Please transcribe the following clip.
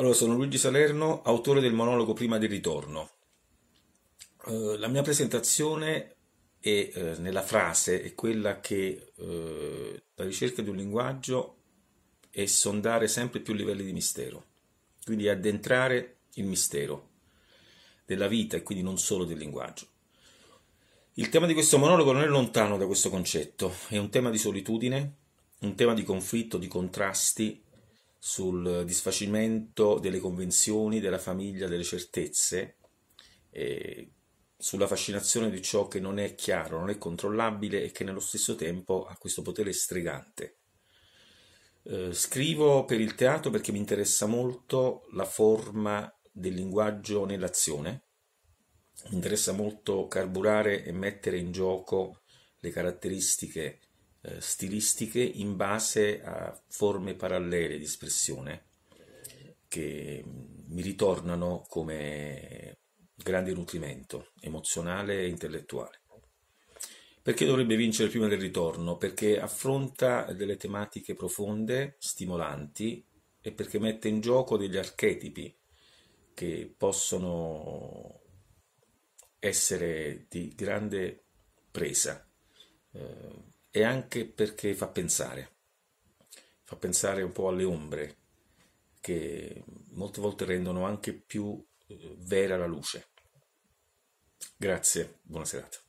Allora, sono Luigi Salerno, autore del monologo Prima del ritorno. Eh, la mia presentazione è, eh, nella frase è quella che eh, la ricerca di un linguaggio è sondare sempre più livelli di mistero, quindi addentrare il mistero della vita e quindi non solo del linguaggio. Il tema di questo monologo non è lontano da questo concetto, è un tema di solitudine, un tema di conflitto, di contrasti, sul disfacimento delle convenzioni, della famiglia, delle certezze, sulla fascinazione di ciò che non è chiaro, non è controllabile e che nello stesso tempo ha questo potere stregante. Eh, scrivo per il teatro perché mi interessa molto la forma del linguaggio nell'azione, mi interessa molto carburare e mettere in gioco le caratteristiche eh, stilistiche in base a forme parallele di espressione che mm, mi ritornano come grande nutrimento emozionale e intellettuale. Perché dovrebbe vincere prima del ritorno? Perché affronta delle tematiche profonde, stimolanti e perché mette in gioco degli archetipi che possono essere di grande presa. Eh, e anche perché fa pensare, fa pensare un po' alle ombre che molte volte rendono anche più eh, vera la luce. Grazie, buona serata.